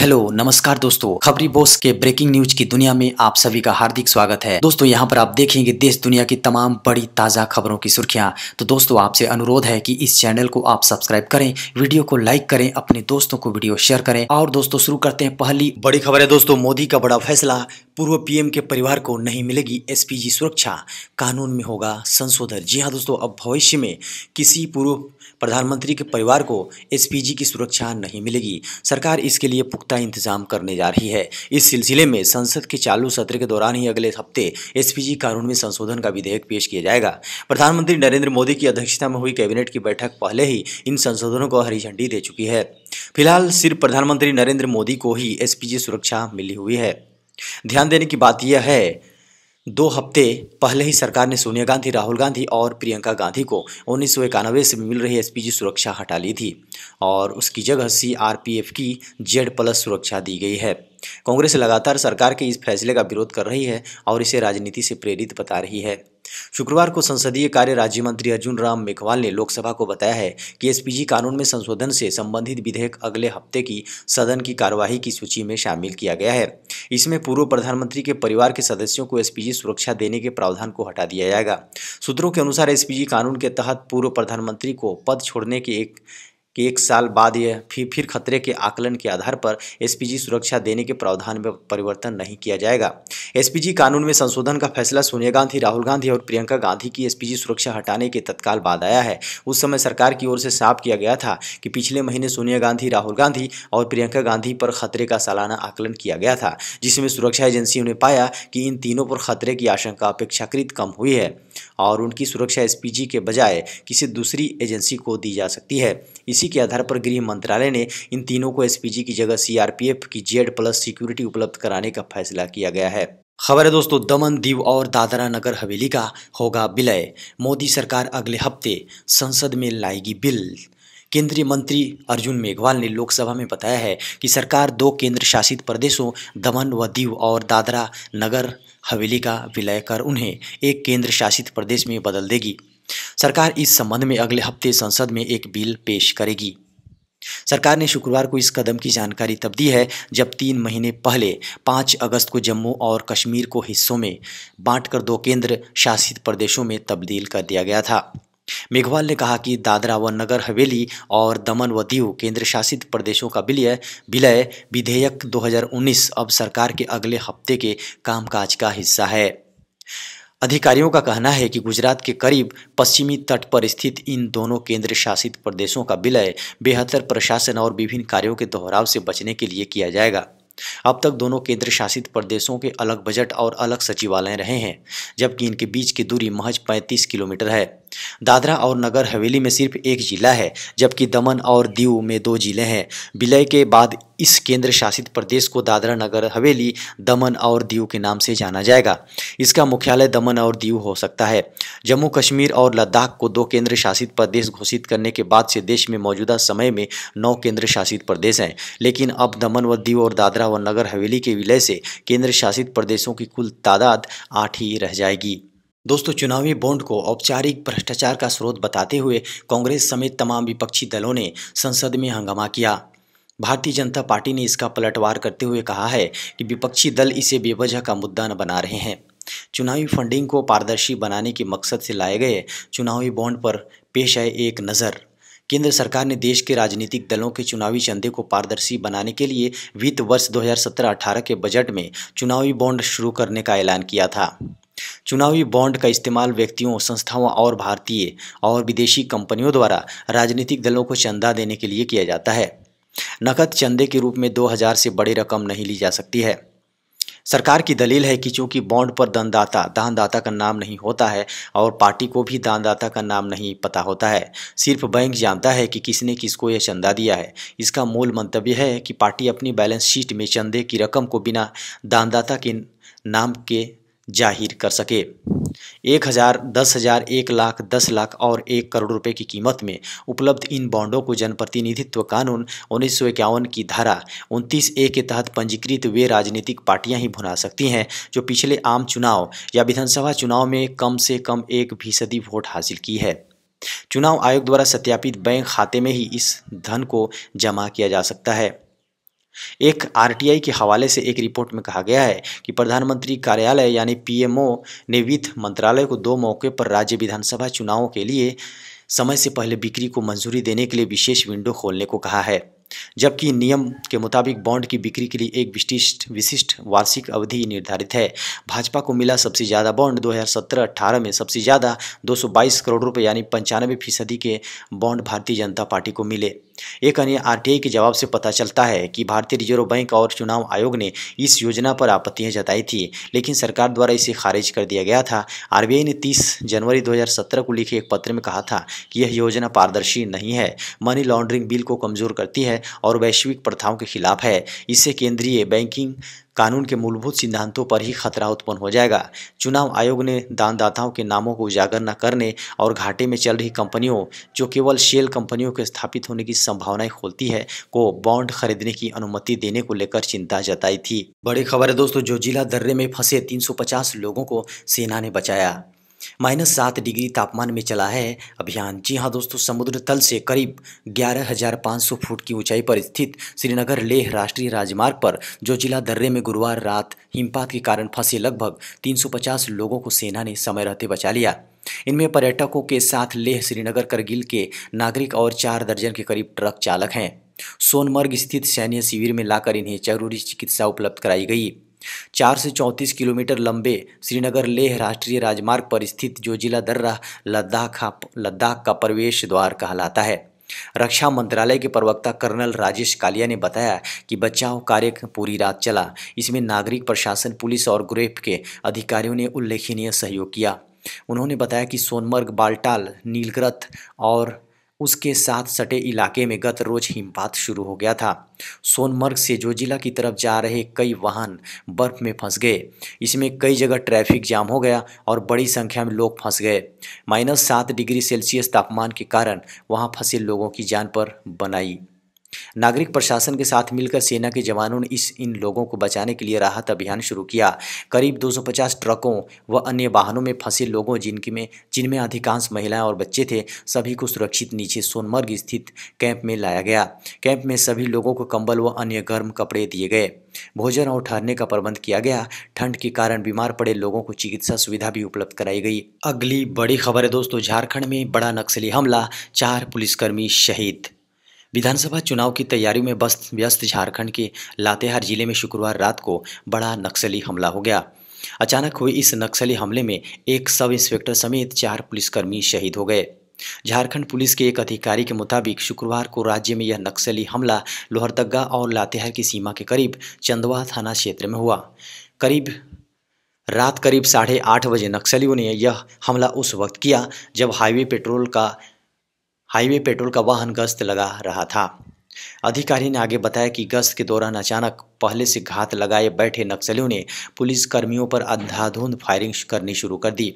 hello नमस्कार दोस्तों खबरी बॉस के ब्रेकिंग न्यूज की दुनिया में आप सभी का हार्दिक स्वागत है दोस्तों यहां पर आप देखेंगे देश दुनिया की तमाम बड़ी ताज़ा खबरों की सुर्खियां तो दोस्तों आपसे अनुरोध है कि इस चैनल को आप सब्सक्राइब करें वीडियो को लाइक करें अपने दोस्तों को वीडियो शेयर करें और दोस्तों शुरू करते हैं पहली बड़ी खबर है दोस्तों मोदी का बड़ा फैसला पूर्व पीएम के परिवार को नहीं मिलेगी एसपीजी सुरक्षा कानून में होगा संशोधन जी हाँ दोस्तों अब भविष्य में किसी पूर्व प्रधानमंत्री के परिवार को एसपीजी की सुरक्षा नहीं मिलेगी सरकार इसके लिए पुख्ता इंतजाम करने जा रही है इस सिलसिले में संसद के चालू सत्र के दौरान ही अगले हफ्ते एसपीजी कानून में संशोधन का विधेयक पेश किया जाएगा प्रधानमंत्री नरेंद्र मोदी की अध्यक्षता में हुई कैबिनेट की बैठक पहले ही इन संशोधनों को हरी झंडी दे चुकी है फिलहाल सिर्फ प्रधानमंत्री नरेंद्र मोदी को ही एसपीजी सुरक्षा मिली हुई है ध्यान देने की बात यह है दो हफ्ते पहले ही सरकार ने सोनिया गांधी राहुल गांधी और प्रियंका गांधी को उन्नीस से मिल रही एसपीजी सुरक्षा हटा ली थी और उसकी जगह सीआरपीएफ की जेड प्लस सुरक्षा दी गई है कांग्रेस लगातार सरकार के इस फैसले का विरोध कर रही है और इसे राजनीति से प्रेरित बता रही है शुक्रवार को संसदीय कार्य राज्य मंत्री अर्जुन राम मेघवाल ने लोकसभा को बताया है कि एसपीजी कानून में संशोधन से संबंधित विधेयक अगले हफ्ते की सदन की कार्यवाही की सूची में शामिल किया गया है इसमें पूर्व प्रधानमंत्री के परिवार के सदस्यों को एसपीजी सुरक्षा देने के प्रावधान को हटा दिया जाएगा सूत्रों के अनुसार एसपीजी कानून के तहत पूर्व प्रधानमंत्री को पद छोड़ने के एक कि एक साल बाद यह फिर फिर खतरे के आकलन के आधार पर एसपीजी सुरक्षा देने के प्रावधान में परिवर्तन नहीं किया जाएगा एसपीजी कानून में संशोधन का फैसला सोनिया गांधी राहुल गांधी और प्रियंका गांधी की एसपीजी सुरक्षा हटाने के तत्काल बाद आया है उस समय सरकार की ओर से साफ किया गया था कि पिछले महीने सोनिया गांधी राहुल गांधी और प्रियंका गांधी पर खतरे का सालाना आकलन किया गया था जिसमें सुरक्षा एजेंसियों ने पाया कि इन तीनों पर खतरे की आशंका अपेक्षाकृत कम हुई है और उनकी सुरक्षा एसपीजी के बजाय किसी दूसरी एजेंसी को दी जा सकती है इसी के आधार पर गृह मंत्रालय ने इन तीनों को एसपीजी की जगह सीआरपीएफ की जेड प्लस सिक्योरिटी उपलब्ध कराने का फैसला किया गया है खबर है दोस्तों दमन दीव और दादरा नगर हवेली का होगा विलय मोदी सरकार अगले हफ्ते संसद में लाएगी बिल केंद्रीय मंत्री अर्जुन मेघवाल ने लोकसभा में बताया है कि सरकार दो केंद्र शासित प्रदेशों दमन व दीव और दादरा नगर हवेली का विलय कर उन्हें एक केंद्र शासित प्रदेश में बदल देगी सरकार इस संबंध में अगले हफ्ते संसद में एक बिल पेश करेगी सरकार ने शुक्रवार को इस कदम की जानकारी तब दी है जब तीन महीने पहले पाँच अगस्त को जम्मू और कश्मीर को हिस्सों में बांटकर दो केंद्र शासित प्रदेशों में तब्दील कर दिया गया था मेघवाल ने कहा कि दादरा व नगर हवेली और दमन व दीव केंद्र शासित प्रदेशों का विलय विलय विधेयक 2019 अब सरकार के अगले हफ्ते के कामकाज का हिस्सा है अधिकारियों का कहना है कि गुजरात के करीब पश्चिमी तट पर स्थित इन दोनों केंद्र शासित प्रदेशों का विलय बेहतर प्रशासन और विभिन्न कार्यों के दोहराव से बचने के लिए किया जाएगा अब तक दोनों केंद्र शासित प्रदेशों के अलग बजट और अलग सचिवालय रहे हैं जबकि इनके बीच की दूरी महज 35 किलोमीटर है दादरा और नगर हवेली में सिर्फ एक जिला है जबकि दमन और दीव में दो जिले हैं विलय के बाद इस केंद्र शासित प्रदेश को दादरा नगर हवेली दमन और दीव के नाम से जाना जाएगा इसका मुख्यालय दमन और दीव हो सकता है जम्मू कश्मीर और लद्दाख को दो केंद्र शासित प्रदेश घोषित करने के बाद से देश में मौजूदा समय में नौ केंद्र शासित प्रदेश हैं लेकिन अब दमन व दीव और दादरा व नगर हवेली के विलय से केंद्र शासित प्रदेशों की कुल तादाद आठ ही रह जाएगी दोस्तों चुनावी बॉन्ड को औपचारिक भ्रष्टाचार का स्रोत बताते हुए कांग्रेस समेत तमाम विपक्षी दलों ने संसद में हंगामा किया भारतीय जनता पार्टी ने इसका पलटवार करते हुए कहा है कि विपक्षी दल इसे बेवजह का मुद्दा न बना रहे हैं चुनावी फंडिंग को पारदर्शी बनाने के मकसद से लाए गए चुनावी बॉन्ड पर पेश है एक नज़र केंद्र सरकार ने देश के राजनीतिक दलों के चुनावी चंदे को पारदर्शी बनाने के लिए वित्त वर्ष 2017-18 के बजट में चुनावी बॉन्ड शुरू करने का ऐलान किया था चुनावी बॉन्ड का इस्तेमाल व्यक्तियों संस्थाओं और भारतीय और विदेशी कंपनियों द्वारा राजनीतिक दलों को चंदा देने के लिए किया जाता है नकद चंदे के रूप में 2000 से बड़ी रकम नहीं ली जा सकती है सरकार की दलील है कि चूंकि बॉन्ड पर दानदाता दानदाता का नाम नहीं होता है और पार्टी को भी दानदाता का नाम नहीं पता होता है सिर्फ बैंक जानता है कि किसने किसको यह चंदा दिया है इसका मूल मंतव्य है कि पार्टी अपनी बैलेंस शीट में चंदे की रकम को बिना दानदाता के नाम के जाहिर कर सके एक हज़ार दस हज़ार एक लाख दस लाख और एक करोड़ रुपए की कीमत में उपलब्ध इन बॉन्डों को जनप्रतिनिधित्व कानून उन्नीस सौ इक्यावन की धारा उनतीस ए के तहत पंजीकृत वे राजनीतिक पार्टियां ही भुना सकती हैं जो पिछले आम चुनाव या विधानसभा चुनाव में कम से कम एक फीसदी वोट हासिल की है चुनाव आयोग द्वारा सत्यापित बैंक खाते में ही इस धन को जमा किया जा सकता है एक आरटीआई के हवाले से एक रिपोर्ट में कहा गया है कि प्रधानमंत्री कार्यालय यानी पीएमओ ने वित्त मंत्रालय को दो मौके पर राज्य विधानसभा चुनावों के लिए समय से पहले बिक्री को मंजूरी देने के लिए विशेष विंडो खोलने को कहा है जबकि नियम के मुताबिक बॉन्ड की बिक्री के लिए एक विशिष्ट विशिष्ट वार्षिक अवधि निर्धारित है भाजपा को मिला सबसे ज़्यादा बॉन्ड 2017-18 में सबसे ज़्यादा 222 करोड़ रुपए यानी पंचानवे फीसदी के बॉन्ड भारतीय जनता पार्टी को मिले एक अन्य आरटीआई के जवाब से पता चलता है कि भारतीय रिजर्व बैंक और चुनाव आयोग ने इस योजना पर आपत्तियां जताई थी लेकिन सरकार द्वारा इसे खारिज कर दिया गया था आरबीआई ने 30 जनवरी 2017 को लिखे एक पत्र में कहा था कि यह योजना पारदर्शी नहीं है मनी लॉन्ड्रिंग बिल को कमजोर करती है और वैश्विक प्रथाओं के खिलाफ है इससे केंद्रीय बैंकिंग कानून के मूलभूत सिद्धांतों पर ही खतरा उत्पन्न हो जाएगा चुनाव आयोग ने दानदाताओं के नामों को उजागर न करने और घाटे में चल रही कंपनियों जो केवल शेल कंपनियों के स्थापित होने की संभावनाएं खोलती है को बॉन्ड खरीदने की अनुमति देने को लेकर चिंता जताई थी बड़ी खबर है दोस्तों जो जिला दर्रे में फंसे तीन लोगों को सेना ने बचाया माइनस सात डिग्री तापमान में चला है अभियान जी हाँ दोस्तों समुद्र तल से करीब ग्यारह हजार पाँच सौ फुट की ऊंचाई पर स्थित श्रीनगर लेह राष्ट्रीय राजमार्ग पर जो जिला दर्रे में गुरुवार रात हिमपात के कारण फंसे लगभग 350 लोगों को सेना ने समय रहते बचा लिया इनमें पर्यटकों के साथ लेह श्रीनगर करगिल के नागरिक और चार दर्जन के करीब ट्रक चालक हैं सोनमर्ग स्थित सैन्य शिविर में लाकर इन्हें जरूरी चिकित्सा उपलब्ध कराई गई चार से चौंतीस किलोमीटर लंबे श्रीनगर लेह राष्ट्रीय राजमार्ग पर स्थित जो जिला दर्रा लद्दाख लद्दाख का प्रवेश द्वार कहलाता है रक्षा मंत्रालय के प्रवक्ता कर्नल राजेश कालिया ने बताया कि बचाव कार्य पूरी रात चला इसमें नागरिक प्रशासन पुलिस और ग्रेफ के अधिकारियों ने उल्लेखनीय सहयोग किया उन्होंने बताया कि सोनमर्ग बालटाल नीलग्रथ और उसके साथ सटे इलाके में गत रोज हिमपात शुरू हो गया था सोनमर्ग से जो जिला की तरफ जा रहे कई वाहन बर्फ में फंस गए इसमें कई जगह ट्रैफिक जाम हो गया और बड़ी संख्या में लोग फंस गए माइनस सात डिग्री सेल्सियस तापमान के कारण वहां फंसे लोगों की जान पर बनाई नागरिक प्रशासन के साथ मिलकर सेना के जवानों ने इस इन लोगों को बचाने के लिए राहत अभियान शुरू किया करीब 250 ट्रकों व अन्य वाहनों में फंसे लोगों जिनकी में जिनमें अधिकांश महिलाएं और बच्चे थे सभी को सुरक्षित नीचे सोनमर्ग स्थित कैंप में लाया गया कैंप में सभी लोगों को कंबल व अन्य गर्म कपड़े दिए गए भोजन और ठहरने का प्रबंध किया गया ठंड के कारण बीमार पड़े लोगों को चिकित्सा सुविधा भी उपलब्ध कराई गई अगली बड़ी खबर है दोस्तों झारखंड में बड़ा नक्सली हमला चार पुलिसकर्मी शहीद विधानसभा चुनाव की तैयारी में बस्त व्यस्त झारखंड के लातेहार जिले में शुक्रवार रात को बड़ा नक्सली हमला हो गया अचानक हुए इस नक्सली हमले में एक सब इंस्पेक्टर समेत चार पुलिसकर्मी शहीद हो गए झारखंड पुलिस के एक अधिकारी के मुताबिक शुक्रवार को राज्य में यह नक्सली हमला लोहरदग्गा और लातेहार की सीमा के करीब चंदवा थाना क्षेत्र में हुआ करीब रात करीब साढ़े आठ बजे नक्सलियों ने यह हमला उस वक्त किया जब हाईवे पेट्रोल का हाईवे पेट्रोल का वाहन गश्त लगा रहा था अधिकारी ने आगे बताया कि गश्त के दौरान अचानक पहले से घात लगाए बैठे नक्सलियों ने पुलिस कर्मियों पर अंधाधुंध फायरिंग करनी शुरू कर दी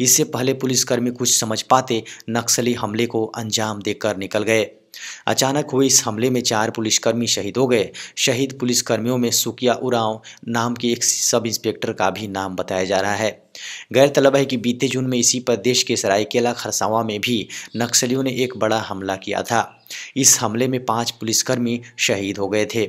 इससे पहले पुलिसकर्मी कुछ समझ पाते नक्सली हमले को अंजाम देकर निकल गए अचानक हुए इस हमले में चार पुलिसकर्मी शहीद हो गए शहीद पुलिसकर्मियों में सुकिया उराव नाम के एक सब इंस्पेक्टर का भी नाम बताया जा रहा है गैरतलब है कि बीते जून में इसी प्रदेश के सरायकेला खरसावा में भी नक्सलियों ने एक बड़ा हमला किया था इस हमले में पांच पुलिसकर्मी शहीद हो गए थे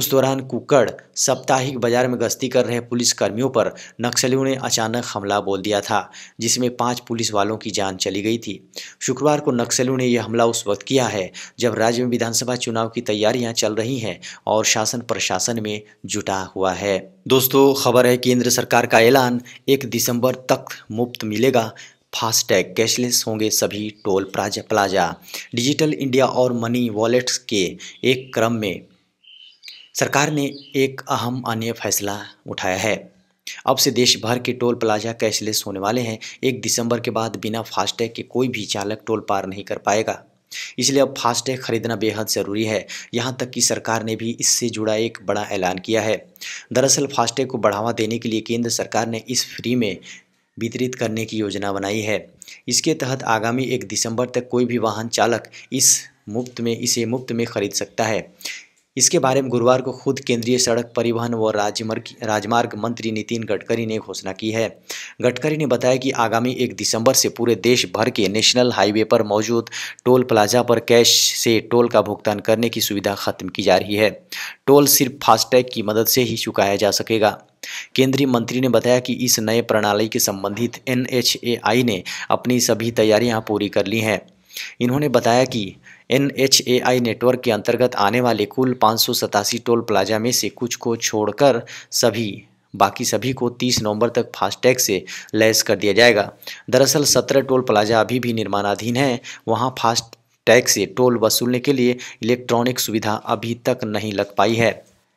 उस दौरान कुकड़ साप्ताहिक बाजार में गश्ती कर रहे पुलिसकर्मियों पर नक्सलियों ने अचानक हमला बोल दिया था जिसमें पांच पुलिस वालों की जान चली गई थी शुक्रवार को नक्सलियों ने यह हमला उस वक्त किया है जब राज्य में विधानसभा चुनाव की तैयारियां चल रही हैं और शासन प्रशासन में जुटा हुआ है दोस्तों खबर है केंद्र सरकार का ऐलान एक दिसंबर तक मुफ्त मिलेगा फास्टैग कैशलेस होंगे सभी toll plaza plaza digital India और मनी वॉलेट्स के एक क्रम में सरकार ने एक अहम अन्य फैसला उठाया है अब से देश भर के टोल प्लाजा कैशलेस होने वाले हैं एक दिसंबर के बाद बिना फास्टैग के कोई भी चालक टोल पार नहीं कर पाएगा इसलिए अब फास्टैग खरीदना बेहद ज़रूरी है यहाँ तक कि सरकार ने भी इससे जुड़ा एक बड़ा ऐलान किया है दरअसल फास्टैग को बढ़ावा देने के लिए केंद्र सरकार ने इस फ्री में वितरित करने की योजना बनाई है इसके तहत आगामी एक दिसंबर तक कोई भी वाहन चालक इस मुफ्त में इसे मुफ्त में खरीद सकता है इसके बारे में गुरुवार को खुद केंद्रीय सड़क परिवहन व राजमार्ग राजमार्ग मंत्री नितिन गडकरी ने घोषणा की है गडकरी ने बताया कि आगामी एक दिसंबर से पूरे देश भर के नेशनल हाईवे पर मौजूद टोल प्लाजा पर कैश से टोल का भुगतान करने की सुविधा खत्म की जा रही है टोल सिर्फ फास्टैग की मदद से ही चुकाया जा सकेगा केंद्रीय मंत्री ने बताया कि इस नए प्रणाली के संबंधित एन ने अपनी सभी तैयारियां पूरी कर ली हैं इन्होंने बताया कि N H A I network के अंतर्गत आने वाले कुल पाँच टोल प्लाजा में से कुछ को छोड़कर सभी बाकी सभी को 30 नवंबर तक फास्टैग से लैस कर दिया जाएगा दरअसल 17 टोल प्लाजा अभी भी निर्माणाधीन है वहाँ फास्ट टैग से टोल वसूलने के लिए इलेक्ट्रॉनिक सुविधा अभी तक नहीं लग पाई है